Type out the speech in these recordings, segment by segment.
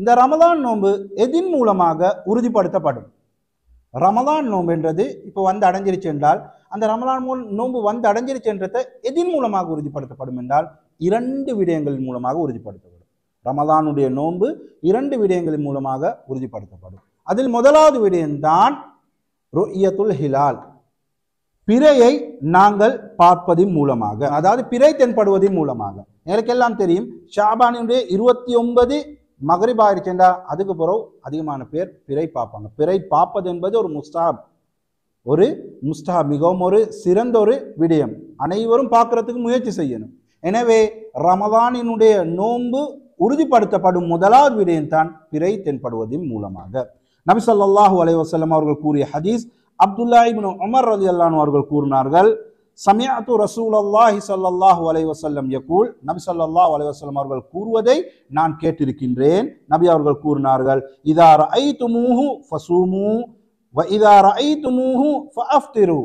இந்த ரமதான் நோன்பு எதின் மூலமாக உறுதிப்படுத்தப்படும் ரமதான் நோன்புன்றது இப்போ வந்து அடைஞ்சிருச்சு என்றால் அந்த ரமலான் மூல் நோன்பு வந்து அடைஞ்சிருச்சுன்றதை எதின் மூலமாக உறுதிப்படுத்தப்படும் என்றால் இரண்டு விடயங்களின் மூலமாக உறுதிப்படுத்தப்படும் ரமதானுடைய நோன்பு இரண்டு விடயங்களின் மூலமாக உறுதிப்படுத்தப்படும் அதில் முதலாவது விடயம்தான் ருயத்துல் ஹிலால் பிறையை நாங்கள் பார்ப்பதின் மூலமாக அதாவது பிறை தென்படுவதன் மூலமாக எனக்கெல்லாம் தெரியும் ஷாபானினுடைய இருபத்தி ஒன்பது மகரிப் ஆயிடுச்சுண்டா அதுக்கு பிறகு அதிகமான பேர் பிறை பார்ப்பாங்க பிறை பார்ப்பது என்பது ஒரு முஸ்தாப் ஒரு முஸ்தாப் மிகவும் ஒரு சிறந்த ஒரு விடயம் அனைவரும் பார்க்கறதுக்கு முயற்சி செய்யணும் எனவே ரமதானினுடைய நோன்பு உறுதிப்படுத்தப்படும் முதலாவது விடயம் தான் பிறை தென்படுவதின் மூலமாக நபி சொல்லாஹூ அலைவசல்லம் அவர்கள் கூறிய ஹதீஸ் அப்துல்லாஹிபின் உமர் அலி அல்லான் அவர்கள் கூறினார்கள் சமயத்து ரசூல் அல்லாஹி சல்லாஹ் அலைவசல்லம் யக்கூல் நபி சல்லாஹ் அலைவசல்லம் அவர்கள் கூறுவதை நான் கேட்டிருக்கின்றேன் நபி அவர்கள் கூறினார்கள் இதார ஐ துமுஹு ஃபசூமு வ இதார் ஐ துமூஹு ஃபஅஃப்திரு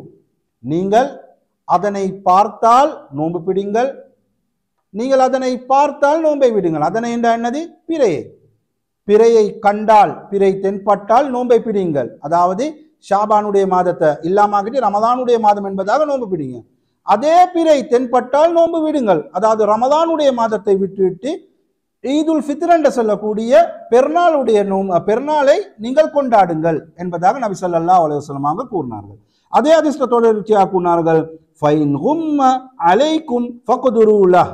நீங்கள் அதனை பார்த்தால் நோன்பு பிடிங்கள் நீங்கள் அதனை பார்த்தால் நோன்பை விடுங்கள் அதனை என்ற என்னது பிறையை பிறையை கண்டால் பிறை தென்பட்டால் நோன்பை பிடிங்கள் அதாவது ஷாபானுடைய மாதத்தை இல்லாமக்கிட்டு ரமதானுடைய மாதம் என்பதாக நோன்பு பிடிங்க அதே பிறை தென்பட்டால் நோன்பு விடுங்கள் அதாவது ரமதானுடைய மாதத்தை விட்டுவிட்டு ஈதுல் ஃபித்ர் என்று சொல்லக்கூடிய பெருநாளுடைய நோம் பெருநாளை நீங்கள் கொண்டாடுங்கள் என்பதாக நபி சொல்லா அலுவலமாக கூறினார்கள் அதே அதிர்ஷ்ட தொடர்ச்சியாக கூறினார்கள் ஃபைன் ஹும்ம அலைக்கும் ஃபகுதுருலா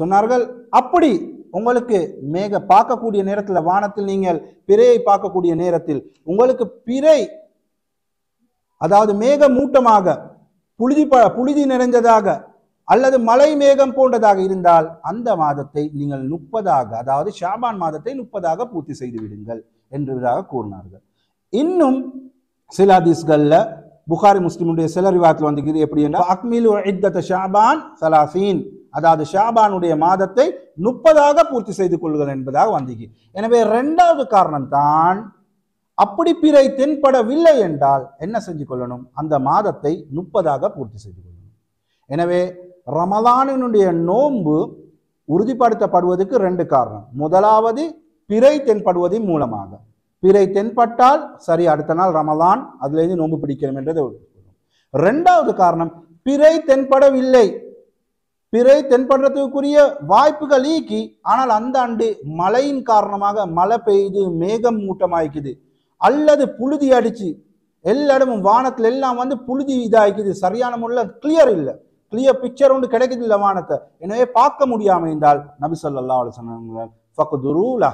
சொன்னார்கள் அப்படி உங்களுக்கு மேக பார்க்கக்கூடிய நேரத்தில் வானத்தில் நீங்கள் பிறையை பார்க்கக்கூடிய நேரத்தில் உங்களுக்கு பிறை அதாவது மேக மூட்டமாக புழுதி ப புழுதி நிறைந்ததாக அல்லது மலை மேகம் போன்றதாக இருந்தால் அந்த மாதத்தை நீங்கள் முப்பதாக அதாவது ஷாபான் மாதத்தை முப்பதாக பூர்த்தி செய்து விடுங்கள் என்றதாக கூறினார்கள் இன்னும் சில ஹதீஸ்களில் புகாரி முஸ்லிமுடைய சில ரிவாத்தில் வந்து எப்படி என்றால் அக்மிலு ஷாபான் சலாஃபீன் அதாவது ஷாபானுடைய மாதத்தை முப்பதாக பூர்த்தி செய்து கொள்ளுங்கள் என்பதாக வந்தீங்க எனவே ரெண்டாவது காரணம் தான் அப்படி பிறை தென்படவில்லை என்றால் என்ன செஞ்சு கொள்ளணும் அந்த மாதத்தை முப்பதாக பூர்த்தி செய்து கொள்ளணும் எனவே ரமதானினுடைய நோன்பு உறுதிப்படுத்தப்படுவதற்கு ரெண்டு காரணம் முதலாவது பிறை தென்படுவதின் மூலமாக பிறை தென்பட்டால் சரி அடுத்த நாள் ரமதான் அதுலேருந்து நோன்பு பிடிக்கணும் என்றதை ரெண்டாவது காரணம் பிறை தென்படவில்லை பிறை தென்படுறதுக்குரிய வாய்ப்புகள் ஈக்கி ஆனால் அந்த ஆண்டு மழையின் காரணமாக மழை பெய்து மேகம் மூட்டமாய்க்குது அல்லது புழுதி அடிச்சு எல்லா இடமும் வானத்தில் எல்லாம் வந்து புழுதி இதாகிக்குது சரியான முறையில் கிளியர் இல்லை கிளியர் பிக்சர் ஒன்று கிடைக்குது இல்லை வானத்தை எனவே பார்க்க முடியாமல் இருந்தால் நபி சொல்லா சொன்னாங்க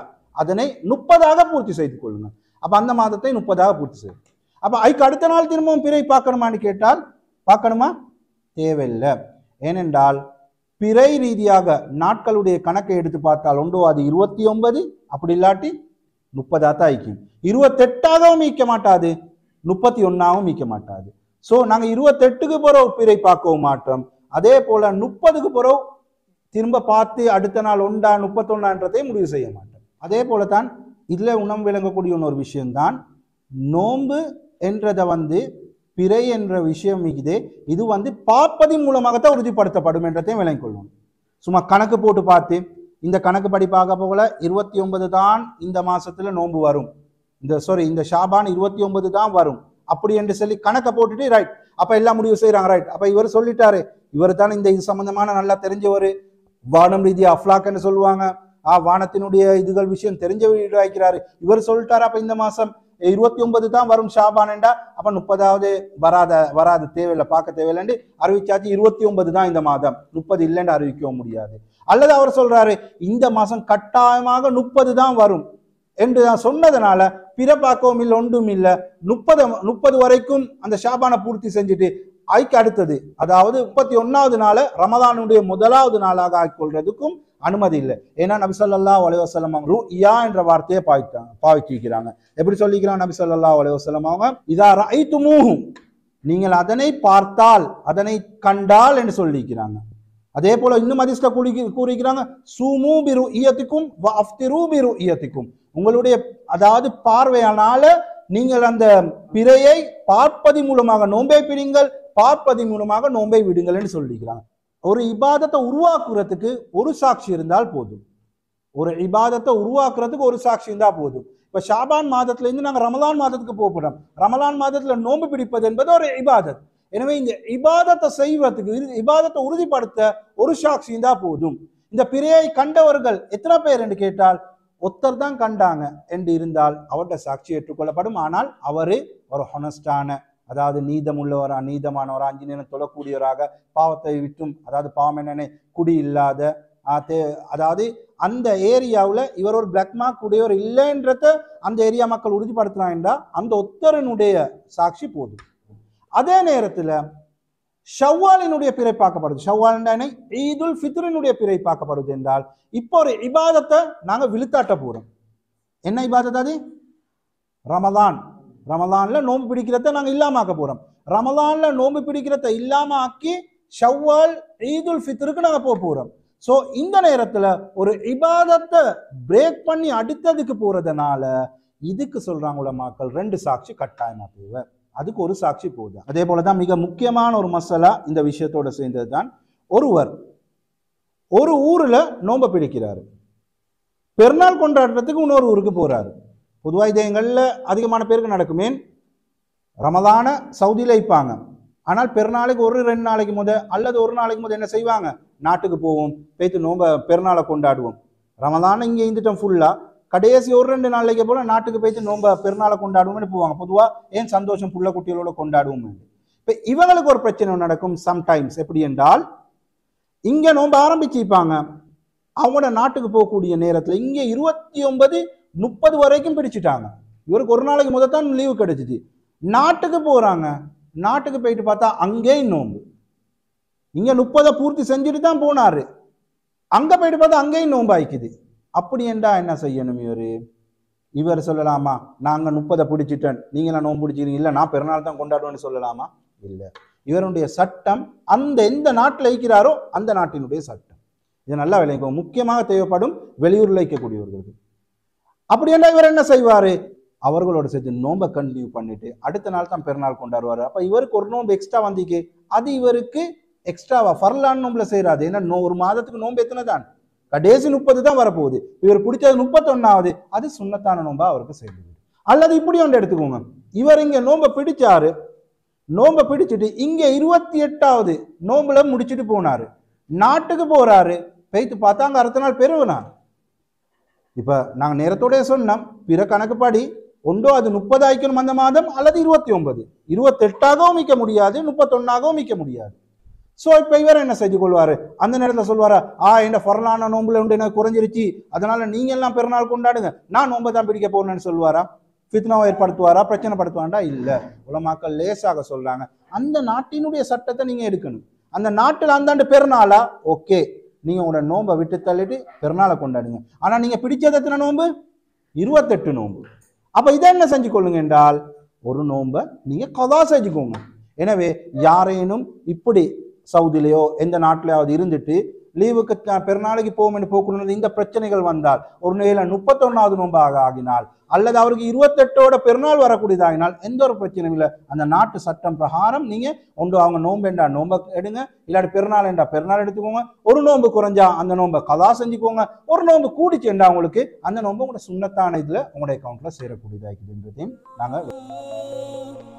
அதனை முப்பதாக பூர்த்தி செய்து கொள்ளுங்கள் அப்போ அந்த மாதத்தை முப்பதாக பூர்த்தி செய்யும் அப்போ ஐக்கு அடுத்த நாள் திரும்பவும் பிறை பார்க்கணுமான்னு கேட்டால் பார்க்கணுமா தேவையில்லை ஏனென்றால் பிறை ரீதியாக நாட்களுடைய கணக்கை எடுத்து பார்த்தால் ஒன்று அது இருபத்தி ஒன்பது அப்படி இல்லாட்டி முப்பதாக தான் ஐக்கும் இருபத்தெட்டாகவும் மீட்க மாட்டாது முப்பத்தி ஒன்றாகவும் மீட்க மாட்டாது ஸோ நாங்கள் இருபத்தெட்டுக்கு போகிறோம் பிறை பார்க்கவும் மாட்டோம் அதே போல் முப்பதுக்கு போகிறோம் திரும்ப பார்த்து அடுத்த நாள் ஒன்றா முப்பத்தொன்னான்றதை முடிவு செய்ய மாட்டோம் அதே போல தான் இதில் உணவு விளங்கக்கூடிய ஒரு விஷயம்தான் நோன்பு என்றதை வந்து பிறை என்ற விஷயம் இருக்குது இது வந்து பார்ப்பதின் மூலமாகத்தான் உறுதிப்படுத்தப்படும் என்றதையும் விளங்கிக் கொள்ளணும் சும்மா கணக்கு போட்டு பார்த்து இந்த கணக்குப்படி பார்க்க போகல இருபத்தி ஒன்பது தான் இந்த மாசத்துல நோன்பு வரும் இந்த சாரி இந்த ஷாபான் இருபத்தி ஒன்பது தான் வரும் அப்படி என்று சொல்லி கணக்கை போட்டுட்டு ரைட் அப்ப எல்லாம் முடிவு செய்யறாங்க ரைட் அப்ப இவர் சொல்லிட்டாரு இவர் தான் இந்த இது சம்பந்தமான நல்லா தெரிஞ்சவர் வானம் ரீதி அஃப்லாக்னு சொல்லுவாங்க ஆ வானத்தினுடைய இதுகள் விஷயம் தெரிஞ்ச வைக்கிறாரு இவர் சொல்லிட்டாரு அப்ப இந்த மாசம் இருபத்தி ஒன்பது தான் வரும் ஷாபானண்டா அப்ப முப்பதாவது வராத வராது தேவையில்லை பார்க்க தேவையில்லைன்னு அறிவிச்சாச்சு இருபத்தி ஒன்பது தான் இந்த மாதம் முப்பது இல்லைன்னு அறிவிக்கவும் முடியாது அல்லது அவர் சொல்றாரு இந்த மாசம் கட்டாயமாக முப்பது தான் வரும் என்று நான் சொன்னதுனால பிறப்பாக்கவும் இல்லை ஒன்றும் இல்லை முப்பது முப்பது வரைக்கும் அந்த ஷாபானை பூர்த்தி செஞ்சுட்டு ஆய்க்கு அடுத்தது அதாவது முப்பத்தி ஒன்னாவது நாள ரமதானுடைய முதலாவது நாளாக ஆக்கிக்கொள்றதுக்கும் அனுமதி இல்லை ஏன்னா நபி சொல்லா அலைவசலம் ரூ இயா என்ற வார்த்தையை பாய்க்கிறாங்க பாவிக்கிறாங்க எப்படி சொல்லிக்கிறாங்க நபி சொல்லா அவங்க இதா ரைத்து மூகும் நீங்கள் அதனை பார்த்தால் அதனை கண்டால் என்று சொல்லிக்கிறாங்க அதே போல இன்னும் அதிர்ஷ்ட கூறி கூறுகிறாங்க சுமூ பிரு இயத்துக்கும் அஃப்திரு பிரு ஈயத்துக்கும் உங்களுடைய அதாவது பார்வையானால நீங்கள் அந்த பிறையை பார்ப்பதி மூலமாக நோம்பை பிடிங்கள் பார்ப்பதி மூலமாக நோம்பை விடுங்கள் என்று சொல்லிக்கிறாங்க ஒரு இபாதத்தை உருவாக்குறதுக்கு ஒரு சாட்சி இருந்தால் போதும் ஒரு இபாதத்தை உருவாக்குறதுக்கு ஒரு சாட்சி இருந்தால் போதும் இப்போ ஷாபான் மாதத்துலேருந்து நாங்கள் ரமலான் மாதத்துக்கு போகிறோம் ரமலான் மாதத்தில் நோன்பு பிடிப்பது என்பது ஒரு இபாதத் எனவே இந்த இபாதத்தை செய்வதற்கு இபாதத்தை உறுதிப்படுத்த ஒரு சாட்சி தான் போதும் இந்த பிறையை கண்டவர்கள் எத்தனை பேர் என்று கேட்டால் ஒத்தர் தான் கண்டாங்க என்று இருந்தால் அவர்கிட்ட சாட்சி ஏற்றுக்கொள்ளப்படும் ஆனால் அவரு ஒரு ஹொனஸ்டான அதாவது நீதம் உள்ளவரா நீதமானவரா அஞ்சு நேரம் தொழக்கூடியவராக பாவத்தை விட்டும் அதாவது பாவம் என்னென்ன குடி இல்லாத அதாவது அந்த ஏரியாவில் இவர் ஒரு பிளாக் மார்க் உடையவர் இல்லைன்றத அந்த ஏரியா மக்கள் என்றால் அந்த ஒத்தரனுடைய சாட்சி போதும் அதே நேரத்தில் ஷவ்வாலினுடைய பிறை பார்க்கப்படுது ஷவ்வால் ஈதுல் ஃபித்ரினுடைய பிறை பார்க்கப்படுது என்றால் இப்போ ஒரு இபாதத்தை நாங்கள் விழுத்தாட்ட போகிறோம் என்ன இபாதத் அது ரமதான் ரமதானில் நோம்பு பிடிக்கிறத நாங்கள் இல்லாம ஆக்க போகிறோம் ரமதானில் நோம்பு பிடிக்கிறத இல்லாம ஆக்கி ஷவ்வால் ஈதுல் ஃபித்ருக்கு நாங்கள் போக போகிறோம் ஸோ இந்த நேரத்தில் ஒரு இபாதத்தை பிரேக் பண்ணி அடுத்ததுக்கு போகிறதுனால இதுக்கு சொல்கிறாங்க உள்ள மக்கள் ரெண்டு சாட்சி கட்டாயமாக தேவை அதுக்கு ஒரு சாட்சி போகுது அதே போல தான் மிக முக்கியமான ஒரு மசாலா இந்த விஷயத்தோட சேர்ந்தது தான் ஒருவர் ஒரு ஊரில் நோன்பை பிடிக்கிறாரு பெருநாள் கொண்டாடுறதுக்கு இன்னொரு ஊருக்கு போகிறார் பொதுவாக இது அதிகமான பேருக்கு நடக்குமே ரமதான சவுதியில் வைப்பாங்க ஆனால் பெருநாளைக்கு ஒரு ரெண்டு நாளைக்கு முத அல்லது ஒரு நாளைக்கு முத என்ன செய்வாங்க நாட்டுக்கு போவோம் பேத்து நோம்ப பெருநாளை கொண்டாடுவோம் ரமதான இங்கே இருந்துட்டோம் ஃபுல்லாக கடைசி ஒரு ரெண்டு நாளைக்கு போல நாட்டுக்கு போயிட்டு நோம்ப பெருநாளை கொண்டாடுவோம்னு போவாங்க பொதுவாக ஏன் சந்தோஷம் புள்ள குட்டிகளோட கொண்டாடுவோம் இப்போ இவங்களுக்கு ஒரு பிரச்சனை நடக்கும் சம்டைம்ஸ் எப்படி என்றால் இங்கே நோம்ப ஆரம்பிச்சிருப்பாங்க அவங்களோட நாட்டுக்கு போகக்கூடிய நேரத்தில் இங்கே இருபத்தி ஒன்பது முப்பது வரைக்கும் பிடிச்சிட்டாங்க இவருக்கு ஒரு நாளைக்கு முதல் தான் லீவு கிடைச்சிச்சு நாட்டுக்கு போகிறாங்க நாட்டுக்கு போயிட்டு பார்த்தா அங்கேயும் நோம்பு இங்கே முப்பதை பூர்த்தி செஞ்சுட்டு தான் போனார் அங்கே போயிட்டு பார்த்தா அங்கேயும் நோம்பு ஆயிக்குது அப்படி என்றா என்ன செய்யணும் இவர் இவர் சொல்லலாமா நாங்கள் முப்பதை பிடிச்சிட்டேன் நான் நோம்பு பிடிச்சிக்கிறீங்க இல்லை நான் பிறநாள் தான் கொண்டாடுவேன்னு சொல்லலாமா இல்லை இவருடைய சட்டம் அந்த எந்த நாட்டில் இருக்கிறாரோ அந்த நாட்டினுடைய சட்டம் இது நல்லா விளைவிக்கும் முக்கியமாக தேவைப்படும் வெளியூரில் வைக்கக்கூடியவர்களுக்கு அப்படி என்றால் இவர் என்ன செய்வார் அவர்களோட சேர்த்து நோம்பை கண்டினியூ பண்ணிட்டு அடுத்த நாள் தான் பிறநாள் கொண்டாடுவார் அப்போ இவருக்கு ஒரு நோம்பு எக்ஸ்ட்ரா வந்திக்கு அது இவருக்கு எக்ஸ்ட்ராவா ஃபர்லான் நோம்பில் செய்கிறாது ஏன்னா ஒரு மாதத்துக்கு நோம்பு எத்தனை தான் கடைசி முப்பது தான் வரப்போகுது இவர் பிடிச்சது முப்பத்தொன்னாவது அது சுண்ணத்தான நோம்பா அவருக்கு செய்யுது அல்லது இப்படி ஒன்று எடுத்துக்கோங்க இவர் இங்க நோம்ப பிடிச்சாரு நோம்ப பிடிச்சிட்டு இங்க இருபத்தி எட்டாவது நோம்புல முடிச்சுட்டு போனாரு நாட்டுக்கு போறாரு பெய்த்து பார்த்தா அங்க அடுத்த நாள் பெருவினார் இப்போ நாங்கள் நேரத்தோடய சொன்னோம் பிற கணக்குப்படி ஒன்றோ அது முப்பது ஆய்க்கணும் அந்த மாதம் அல்லது இருபத்தி ஒன்பது இருபத்தெட்டாகவும் மிக்க முடியாது முப்பத்தொன்னாகவும் மிக்க முடியாது ஸோ இப்போ இவர் என்ன செஞ்சு கொள்வார் அந்த நேரத்தில் சொல்வாரா ஆ என்ன ஃபரலான நோம்புல உண்டு எனக்கு குறைஞ்சிருச்சு அதனால நீங்கள் எல்லாம் பிறநாள் கொண்டாடுங்க நான் நோம்பை தான் பிடிக்க போகணும்னு சொல்லுவாரா ஃபித்னாவை ஏற்படுத்துவாரா பிரச்சனை படுத்துவாண்டா இல்லை உலமாக்கள் லேசாக சொல்கிறாங்க அந்த நாட்டினுடைய சட்டத்தை நீங்கள் எடுக்கணும் அந்த நாட்டில் அந்தாண்டு பெருநாளா ஓகே நீங்கள் உங்களோட நோம்பை விட்டு தள்ளிட்டு பெருநாளை கொண்டாடுங்க ஆனால் நீங்கள் பிடிச்சது எத்தனை நோம்பு இருபத்தெட்டு நோம்பு அப்போ இதை என்ன செஞ்சு கொள்ளுங்க என்றால் ஒரு நோம்பை நீங்கள் கதா செஞ்சுக்கோங்க எனவே யாரேனும் இப்படி சவுதிலேயோ எந்த நாட்டிலையாவது இருந்துட்டு லீவுக்கு நான் பெருநாளைக்கு போகும்னு போக்கணும் இந்த பிரச்சனைகள் வந்தால் ஒரு நேரில் முப்பத்தொன்னாவது நோன்பாக ஆகினால் அல்லது அவருக்கு இருபத்தெட்டோட பெருநாள் வரக்கூடியதாகினால் எந்த ஒரு பிரச்சனையும் இல்லை அந்த நாட்டு சட்டம் பிரகாரம் நீங்கள் ஒன்று அவங்க நோன்பு என்றா நோன்பை எடுங்க இல்லாட்டி பெருநாள் என்றா பெருநாள் எடுத்துக்கோங்க ஒரு நோன்பு குறைஞ்சா அந்த நோன்பை கதா செஞ்சுக்கோங்க ஒரு நோன்பு கூடிச்சுண்டா உங்களுக்கு அந்த நோன்பு உங்களோட சுண்ணத்தான இதில் உங்களுடைய அக்கௌண்ட்ல சேரக்கூடியதாக இருக்குதுன்றதையும் நாங்கள்